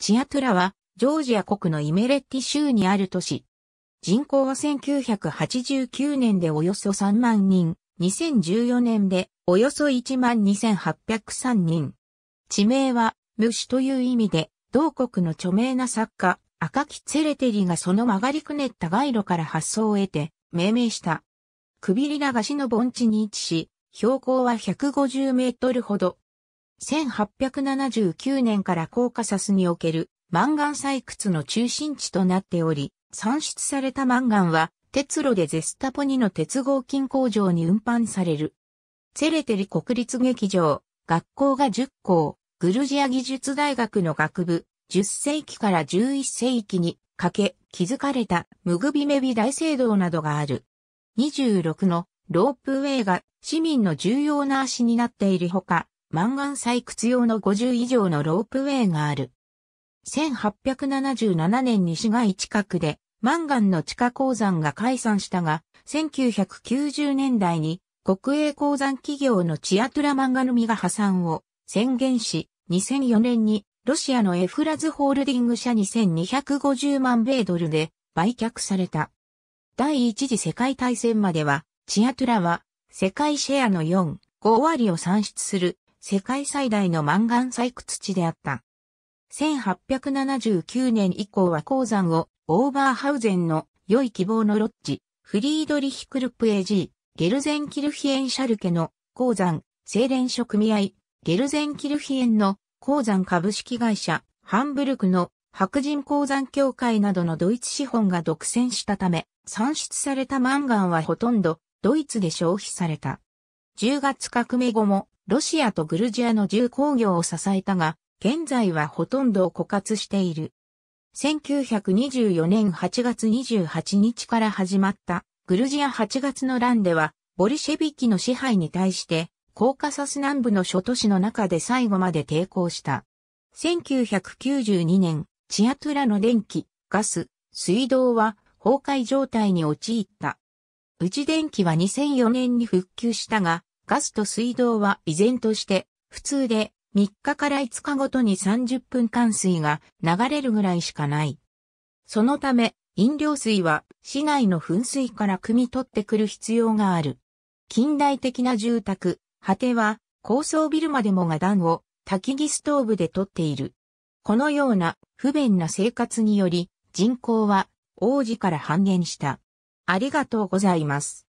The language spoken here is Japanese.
チアトゥラは、ジョージア国のイメレッティ州にある都市。人口は1989年でおよそ3万人、2014年でおよそ12,803人。地名は、ムシという意味で、同国の著名な作家、赤木ツェレテリがその曲がりくねった街路から発想を得て、命名した。クビリラガの盆地に位置し、標高は150メートルほど、1879年からコーカサスにおけるマンガン採掘の中心地となっており、産出されたマンガンは、鉄路でゼスタポニの鉄合金工場に運搬される。セレテリ国立劇場、学校が10校、グルジア技術大学の学部、10世紀から11世紀にかけ、築かれたムグビメビ大聖堂などがある。26のロープウェイが市民の重要な足になっているほか、マンガン採掘用の50以上のロープウェイがある。1877年に市街近くでマンガンの地下鉱山が解散したが、1990年代に国営鉱山企業のチアトゥラマンガヌミが破産を宣言し、2004年にロシアのエフラズホールディング社に1 2 5 0万米ドルで売却された。第一次世界大戦までは、チアトゥラは世界シェアの4、5割を算出する世界最大のマンガン採掘地であった。1879年以降は鉱山をオーバーハウゼンの良い希望のロッジ、フリードリヒクルプエジー、ゲルゼンキルヒエンシャルケの鉱山、精錬所組合、ゲルゼンキルヒエンの鉱山株式会社、ハンブルクの白人鉱山協会などのドイツ資本が独占したため、産出されたマンガンはほとんどドイツで消費された。10月革命後もロシアとグルジアの重工業を支えたが、現在はほとんどを枯渇している。1924年8月28日から始まったグルジア8月の乱では、ボリシェビキの支配に対して、コーカサス南部の諸都市の中で最後まで抵抗した。1992年、チアトゥラの電気、ガス、水道は崩壊状態に陥った。内電気は2004年に復旧したが、ガスと水道は依然として、普通で3日から5日ごとに30分間水が流れるぐらいしかない。そのため、飲料水は市内の噴水から汲み取ってくる必要がある。近代的な住宅、果ては高層ビルまでもが暖を焚き木ストーブで取っている。このような不便な生活により人口は王子から半減した。ありがとうございます。